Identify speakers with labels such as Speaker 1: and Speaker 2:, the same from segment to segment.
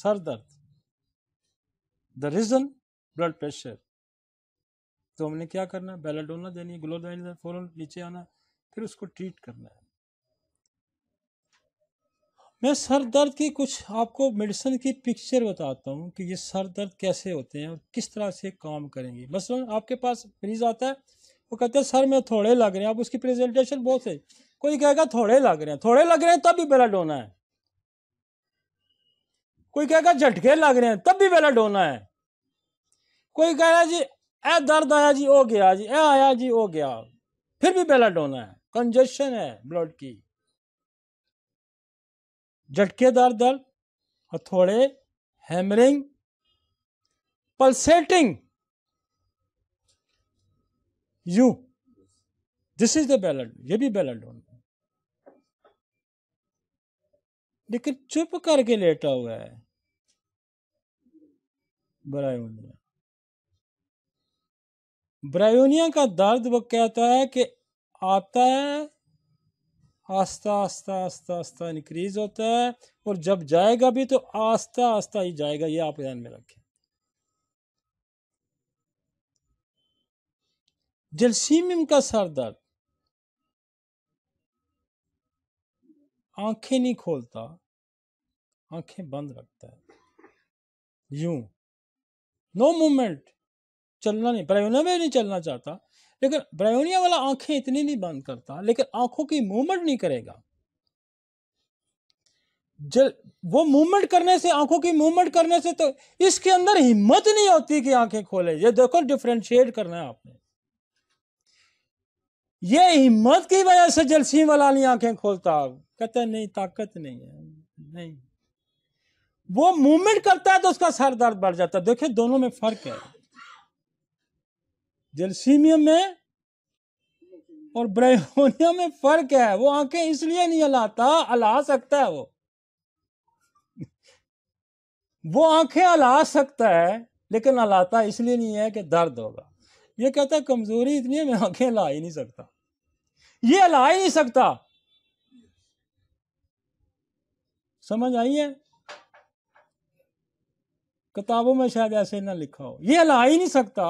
Speaker 1: sir दर्द the reason blood pressure तो हमने क्या करना है बेलाडोना देनी है ग्लो फौरन नीचे आना फिर उसको ट्रीट करना है मैं सर दर्द की कुछ आपको मेडिसिन की पिक्चर बताता हूँ कि ये सर दर्द कैसे होते हैं और किस तरह से काम करेंगे मसलन आपके पास मरीज आता है वो कहते हैं सर मैं थोड़े लग रहे हैं आप उसकी प्रेजेंटेशन बहुत है कोई कहेगा थोड़े लग रहे हैं थोड़े लग रहे हैं तब भी बेलाडोना है कोई कहेगा झटके लग रहे हैं तब भी वेला डोना है कोई कह रहा जी ए दर्द आया जी हो गया जी ए आया जी हो गया फिर भी बेला डोना है कंजेशन है ब्लड की झटकेदार दर्द और थोड़े hammering pulsating you this is the violent ये भी बैलेंट होना लेकिन चुप करके लेटा हुआ है ब्रायोनिया ब्रायोनिया का दर्द वो कहता है कि आता है आस्ता आस्ता आस्ता आस्ता इंक्रीज होता है और जब जाएगा भी तो आस्ता आस्ता ही जाएगा ये आप ध्यान में रखें जलसीमिम का सर दर्द आंखें नहीं खोलता आंखें बंद रखता है यूं नो मूवमेंट चलना नहीं ब्रायोनिया में नहीं चलना चाहता लेकिन ब्रायोनिया वाला आंखें इतनी नहीं बंद करता लेकिन आंखों की मूवमेंट नहीं करेगा जल वो मूवमेंट करने से आंखों की मूवमेंट करने से तो इसके अंदर हिम्मत नहीं होती कि आंखें खोले ये देखो डिफ्रेंशिएट करना है आपने ये हिम्मत की वजह से जलसी वाला नहीं आंखें खोलता कहते नहीं ताकत नहीं है नहीं वो मूवमेंट करता है तो उसका सर दर्द बढ़ जाता है देखिए दोनों में फर्क है जेलसीमियम में और ब्रायोनिया में फर्क है वो आंखें इसलिए नहीं हलाता हला सकता है वो वो आंखें हला सकता है लेकिन हलाता इसलिए नहीं है कि दर्द होगा ये कहता है कमजोरी इतनी है मैं आंखें ला ही नहीं सकता ये हला ही नहीं सकता समझ आई है किताबों में शायद ऐसे ना लिखा हो ये ला ही नहीं सकता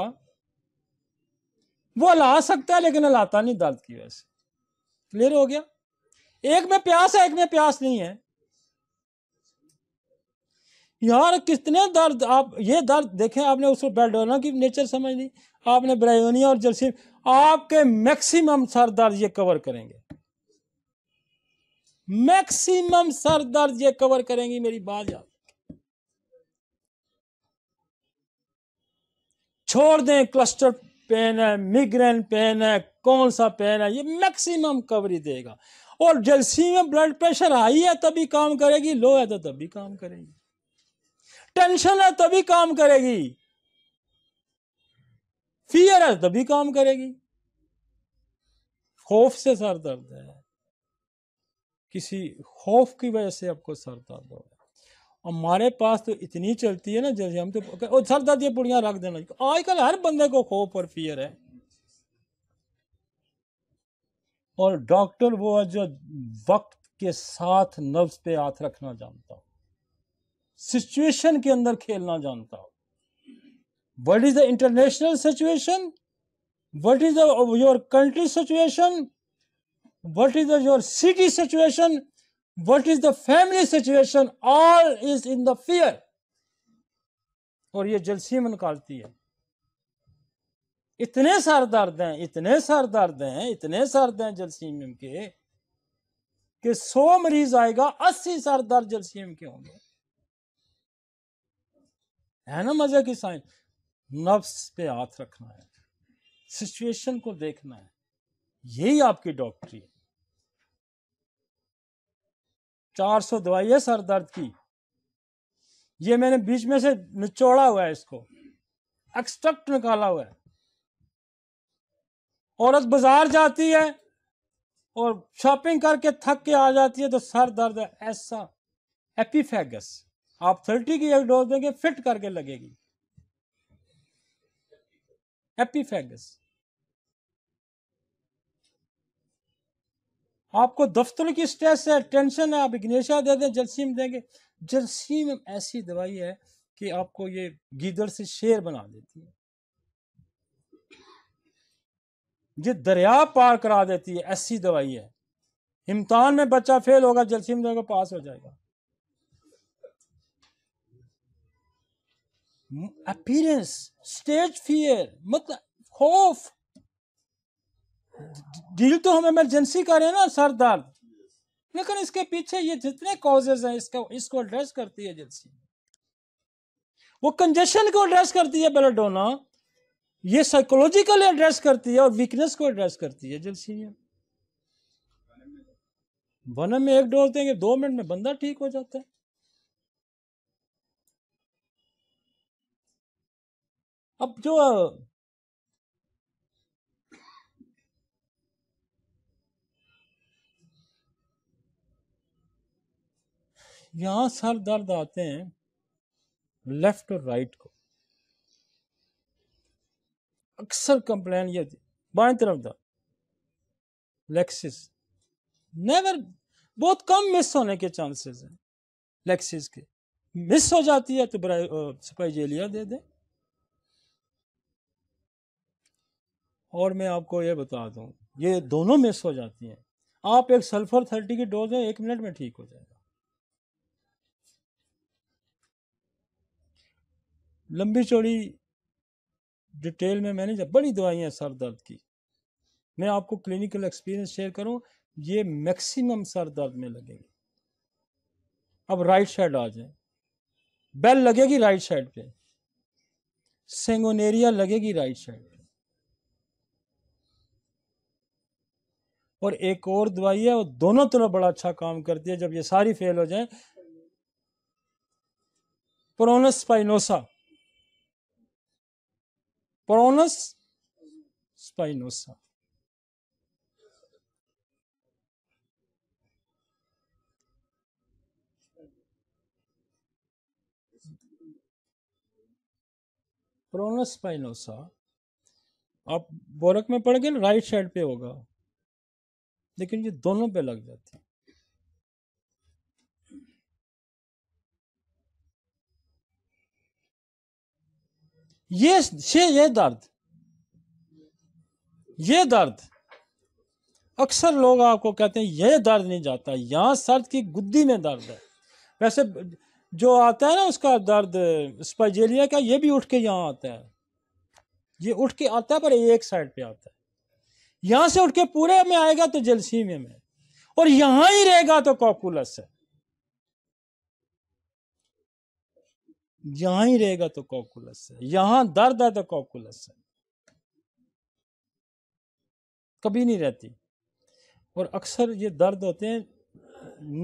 Speaker 1: वो हला सकता है लेकिन हलाता नहीं दर्द की वजह से क्लियर हो गया एक में प्यास है एक में प्यास नहीं है यार कितने दर्द आप ये दर्द देखें आपने उसको बेल्डोना की नेचर समझ ली आपने ब्रायोनिया और जर्सी आपके मैक्सिमम सर दर्द ये कवर करेंगे मैक्सिमम सर दर्द ये कवर करेंगी मेरी बात याद छोड़ दें क्लस्टर पेन है मिग्रेन पेन है कौन सा पेन है ये मैक्सिमम कवरी देगा और जलसी में ब्लड प्रेशर हाई है तभी काम करेगी लो है तो तभी काम करेगी टेंशन है तभी काम करेगी फियर है तभी काम करेगी खौफ से सर दर्द है किसी खौफ की वजह से आपको सर दर्द हो हमारे पास तो इतनी चलती है ना जैसे हम तो और सर दर्द ये पुड़ियाँ रख देना आजकल हर बंदे को खोफ और फियर है और डॉक्टर वो है जो वक्त के साथ नफ्स पे हाथ रखना जानता हो सिचुएशन के अंदर खेलना जानता हो what is the international situation what is your country situation what is your city situation what is the family situation all is in the fear और ये जलसीम निकालती है इतने सार दर्द हैं इतने सार दर्द हैं इतने सर दें जलसीम के कि सौ मरीज आएगा अस्सी सार दर्द जलसीम के होंगे है ना मजे की साइंस नफ्स पे हाथ रखना है सिचुएशन को देखना है यही आपकी डॉक्टरी है चार सौ दवाई है सर दर्द की ये मैंने बीच में से निचोड़ा हुआ है इसको एक्सट्रक्ट निकाला हुआ है औरत बाजार जाती है और शॉपिंग करके थक के आ जाती है तो सर दर्द ऐसा एपीफेगस आप थर्टी की एक डोज देंगे फिट करके लगेगी एपीफेगस आपको दफ्तर की स्ट्रेस है टेंशन है आप इग्नेशिया दे दें जलसीम देंगे जलसीम ऐसी दवाई है कि आपको ये गीदड़ से शेर बना देती है ये दरिया पार करा देती है ऐसी दवाई है हिमतान में बच्चा फेल होगा जलसीम देगा पास हो जाएगा अपीरेंस स्टेज फियर मतलब खौफ डील तो हम इमरजेंसी का रहे ना सर दर्द लेकिन इसके पीछे ये जितने कॉजेज हैं इसका इसको एड्रेस करती है एजेंसी वो कंजेशन को एड्रेस करती है बेलाडोना ये साइकोलॉजिकल एड्रेस करती है और वीकनेस को एड्रेस करती है एजेंसी ने वनम में एक डोज देंगे दो मिनट में बंदा ठीक हो जाता है अब जो यहाँ सर दर्द आते हैं लेफ्ट और राइट को अक्सर कंप्लेन ये बाएं तरफ दर्द लेक्सिस नेवर बहुत कम मिस होने के चांसेस हैं लेक्सिस के मिस हो जाती है तो सपाई जेलिया दे दें और मैं आपको ये बता दूं ये दोनों मिस हो जाती हैं आप एक सल्फर थर्टी की डोज है एक मिनट में ठीक हो जाएगा लंबी चौड़ी डिटेल में मैंने जब बड़ी दवाइयाँ सर दर्द की मैं आपको क्लिनिकल एक्सपीरियंस शेयर करूँ ये मैक्सिमम सर दर्द में लगेगी अब राइट साइड आ जाए बेल लगेगी राइट साइड पे सेंगोनेरिया लगेगी राइट साइड पे और एक और दवाई है वो दोनों तरफ बड़ा अच्छा काम करती है जब ये सारी फेल हो जाए प्रोनस्पाइनोसा प्रोनस स्पाइनोसा प्रोनस स्पाइनोसा आप बोरक में पड़ गए राइट साइड पे होगा लेकिन ये दोनों पे लग जाते है ये से ये दर्द ये दर्द अक्सर लोग आपको कहते हैं ये दर्द नहीं जाता यहाँ सर्द की गुद्दी में दर्द है वैसे जो आता है ना उसका दर्द स्पाइजेलिया का ये भी उठ के यहाँ आता है ये उठ के आता है पर एक साइड पे आता है यहाँ से उठ के पूरे में आएगा तो जलसीमे में और यहाँ ही रहेगा तो कॉकुलस है यहां ही रहेगा तो कॉकुलस है यहां दर्द है तो कॉकुलस है कभी नहीं रहती और अक्सर ये दर्द होते हैं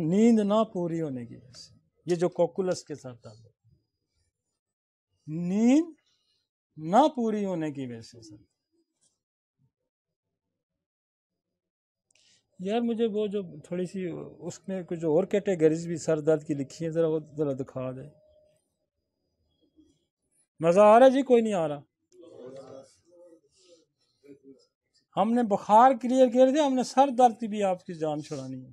Speaker 1: नींद ना पूरी होने की वजह से ये जो कॉकुलस के साथ दर्द नींद ना पूरी होने की वजह से सर यार मुझे वो जो थोड़ी सी उसमें कुछ और कैटेगरीज भी सर दर्द की लिखी है ज़रा वो ज़रा दिखा दे मज़ा आ रहा है जी कोई नहीं आ रहा हमने बुखार क्लियर कर दिया हमने सर दर्द भी आपकी जान छुड़ानी है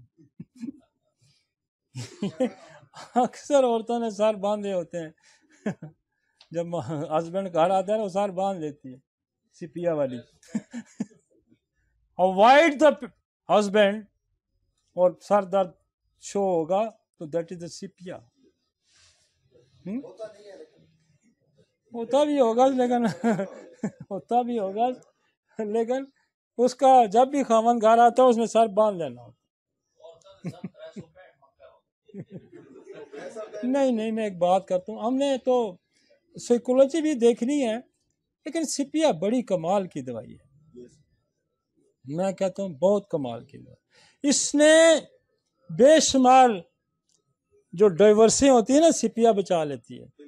Speaker 1: अक्सर औरतों ने सर बांधे होते हैं जब हस्बैंड घर आता है वो सर बांध लेती है सिपिया वाली अवॉइड द हस्बैंड और सर दर्द शो होगा तो दैट इज द सिपिया होता भी होगा लेकिन होता भी होगा लेकिन उसका जब भी खामन घर आता है उसमें सर बांध लेना होता नहीं नहीं मैं एक बात करता हूँ हमने तो साइकोलॉजी भी देखनी है लेकिन सिपिया बड़ी कमाल की दवाई है मैं कहता हूँ बहुत कमाल की दवाई इसने बेशुमार जो डाइवर्सी होती है ना सिपिया बचा लेती है